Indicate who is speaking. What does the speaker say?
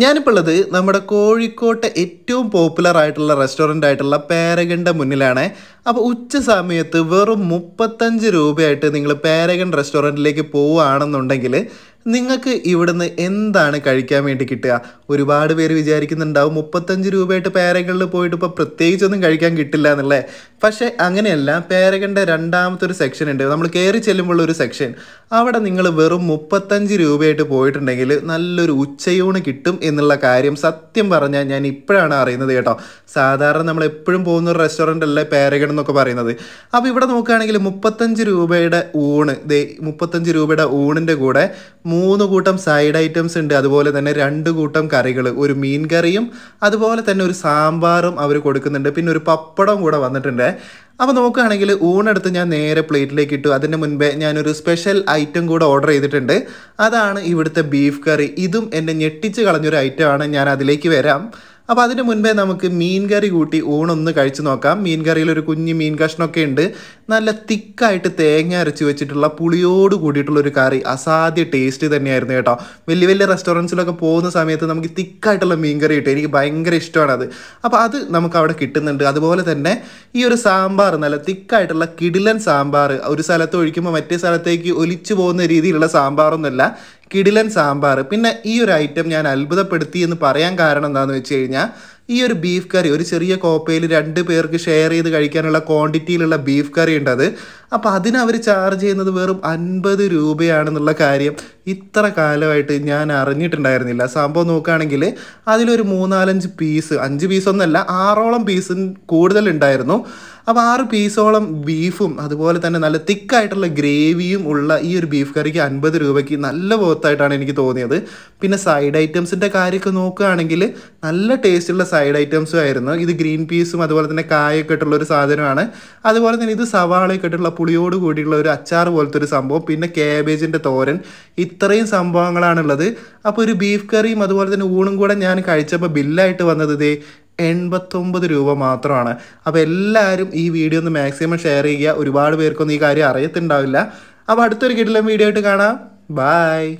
Speaker 1: ഞാനിപ്പോൾ ഉള്ളത് നമ്മുടെ കോഴിക്കോട്ടെ ഏറ്റവും പോപ്പുലർ ആയിട്ടുള്ള റെസ്റ്റോറൻ്റ് ആയിട്ടുള്ള പാരഗണിൻ്റെ മുന്നിലാണ് അപ്പോൾ ഉച്ച സമയത്ത് വെറും മുപ്പത്തഞ്ച് രൂപയായിട്ട് നിങ്ങൾ പേരഗൺ റെസ്റ്റോറൻറ്റിലേക്ക് പോവുകയാണെന്നുണ്ടെങ്കിൽ നിങ്ങൾക്ക് ഇവിടുന്ന് എന്താണ് കഴിക്കാൻ വേണ്ടി കിട്ടുക ഒരുപാട് പേര് വിചാരിക്കുന്നുണ്ടാവും മുപ്പത്തഞ്ച് രൂപയായിട്ട് പേരകളിൽ പോയിട്ട് ഇപ്പോൾ പ്രത്യേകിച്ചൊന്നും കഴിക്കാൻ കിട്ടില്ല എന്നല്ലേ പക്ഷേ അങ്ങനെയല്ല പേരകൻ്റെ രണ്ടാമത്തെ ഒരു സെക്ഷൻ ഉണ്ട് നമ്മൾ കയറി ചെല്ലുമ്പോൾ ഒരു സെക്ഷൻ അവിടെ നിങ്ങൾ വെറും മുപ്പത്തഞ്ച് രൂപയായിട്ട് പോയിട്ടുണ്ടെങ്കിൽ നല്ലൊരു ഉച്ചയൂണ് കിട്ടും എന്നുള്ള കാര്യം സത്യം പറഞ്ഞാൽ ഞാൻ ഇപ്പോഴാണ് അറിയുന്നത് കേട്ടോ സാധാരണ നമ്മൾ എപ്പോഴും പോകുന്ന ഒരു റെസ്റ്റോറൻ്റ് അല്ലേ പേരകൻ എന്നൊക്കെ പറയുന്നത് അപ്പോൾ ഇവിടെ നോക്കുകയാണെങ്കിൽ മുപ്പത്തഞ്ച് രൂപയുടെ ഊണ് ദേ മുപ്പത്തഞ്ച് രൂപയുടെ ഊണിൻ്റെ കൂടെ മൂന്ന് കൂട്ടം സൈഡ് ഐറ്റംസ് ഉണ്ട് അതുപോലെ തന്നെ രണ്ട് കൂട്ടം കറികൾ ഒരു മീൻ കറിയും അതുപോലെ തന്നെ ഒരു സാമ്പാറും അവർ കൊടുക്കുന്നുണ്ട് പിന്നെ ഒരു പപ്പടം കൂടെ വന്നിട്ടുണ്ട് അപ്പോൾ നോക്കുകയാണെങ്കിൽ ഊണെടുത്ത് ഞാൻ നേരെ പ്ലേറ്റിലേക്ക് ഇട്ടു അതിന് മുൻപേ ഞാനൊരു സ്പെഷ്യൽ ഐറ്റം കൂടെ ഓർഡർ ചെയ്തിട്ടുണ്ട് അതാണ് ഇവിടുത്തെ ബീഫ് കറി ഇതും എന്നെ ഞെട്ടിച്ച് കളഞ്ഞൊരു ഐറ്റമാണ് ഞാൻ അതിലേക്ക് വരാം അപ്പോൾ അതിന് മുൻപേ നമുക്ക് മീൻ കറി കൂട്ടി ഊണൊന്ന് കഴിച്ചു നോക്കാം മീൻ കറിയിൽ ഒരു കുഞ്ഞ് മീൻ കഷ്ണമൊക്കെ ഉണ്ട് നല്ല തിക്കായിട്ട് തേങ്ങ അരച്ച് വെച്ചിട്ടുള്ള പുളിയോട് കൂടിയിട്ടുള്ള ഒരു കറി അസാധ്യ ടേസ്റ്റ് തന്നെയായിരുന്നു കേട്ടോ വലിയ വലിയ റെസ്റ്റോറൻറ്റ്സിലൊക്കെ പോകുന്ന സമയത്ത് നമുക്ക് തിക്കായിട്ടുള്ള മീൻ കറി കിട്ടും എനിക്ക് ഭയങ്കര ഇഷ്ടമാണ് അത് അപ്പോൾ അത് നമുക്ക് അവിടെ കിട്ടുന്നുണ്ട് അതുപോലെ തന്നെ ഈ ഒരു സാമ്പാർ നല്ല തിക്കായിട്ടുള്ള കിടിലൻ സാമ്പാർ ഒരു സ്ഥലത്ത് ഒഴിക്കുമ്പോൾ മറ്റേ സ്ഥലത്തേക്ക് ഒലിച്ചു പോകുന്ന രീതിയിലുള്ള സാമ്പാറൊന്നുമല്ല കിടിലൻ സാമ്പാർ പിന്നെ ഈ ഒരു ഐറ്റം ഞാൻ അത്ഭുതപ്പെടുത്തി എന്ന് പറയാൻ കാരണം എന്താണെന്ന് വെച്ച് കഴിഞ്ഞാൽ ഈ ഒരു ബീഫ് കറി ഒരു ചെറിയ കോപ്പയിൽ രണ്ട് പേർക്ക് ഷെയർ ചെയ്ത് കഴിക്കാനുള്ള ക്വാണ്ടിറ്റിയിലുള്ള ബീഫ് കറി ഉണ്ടത് അപ്പോൾ അതിന് അവർ ചാർജ് ചെയ്യുന്നത് വെറും അൻപത് രൂപയാണെന്നുള്ള കാര്യം ഇത്ര കാലമായിട്ട് ഞാൻ അറിഞ്ഞിട്ടുണ്ടായിരുന്നില്ല സംഭവം നോക്കുകയാണെങ്കിൽ അതിലൊരു മൂന്നാലഞ്ച് പീസ് അഞ്ച് പീസൊന്നല്ല ആറോളം പീസും കൂടുതലുണ്ടായിരുന്നു അപ്പോൾ ആറ് പീസോളം ബീഫും അതുപോലെ തന്നെ നല്ല തിക്കായിട്ടുള്ള ഗ്രേവിയും ഉള്ള ഈ ഒരു ബീഫ് കറിക്ക് അൻപത് രൂപയ്ക്ക് നല്ല പോത്തായിട്ടാണ് എനിക്ക് തോന്നിയത് പിന്നെ സൈഡ് ഐറ്റംസിൻ്റെ കാര്യമൊക്കെ നോക്കുകയാണെങ്കിൽ നല്ല ടേസ്റ്റുള്ള സൈഡ് ഐറ്റംസും ആയിരുന്നു ഇത് ഗ്രീൻ പീസും അതുപോലെ തന്നെ കായൊക്കെ ഇട്ടുള്ള ഒരു സാധനമാണ് അതുപോലെ തന്നെ ഇത് സവാളയൊക്കെ ഇട്ടുള്ള പുളിയോട് കൂടിയുള്ള ഒരു അച്ചാർ പോലത്തെ ഒരു സംഭവം പിന്നെ ക്യാബേജിൻ്റെ തോരൻ ഇത്രയും സംഭവങ്ങളാണുള്ളത് അപ്പോൾ ഒരു ബീഫ് കറിയും അതുപോലെ തന്നെ ഊണും കൂടെ ഞാൻ കഴിച്ചപ്പോൾ ബില്ലായിട്ട് വന്നത് ഇതേ എൺപത്തൊമ്പത് രൂപ മാത്രമാണ് അപ്പോൾ എല്ലാവരും ഈ വീഡിയോ ഒന്ന് മാക്സിമം ഷെയർ ചെയ്യുക ഒരുപാട് പേർക്കൊന്നും ഈ കാര്യം അറിയത്തുണ്ടാവില്ല അപ്പോൾ അടുത്തൊരു കിട്ടിലും വീഡിയോ ആയിട്ട് കാണാം ബായ്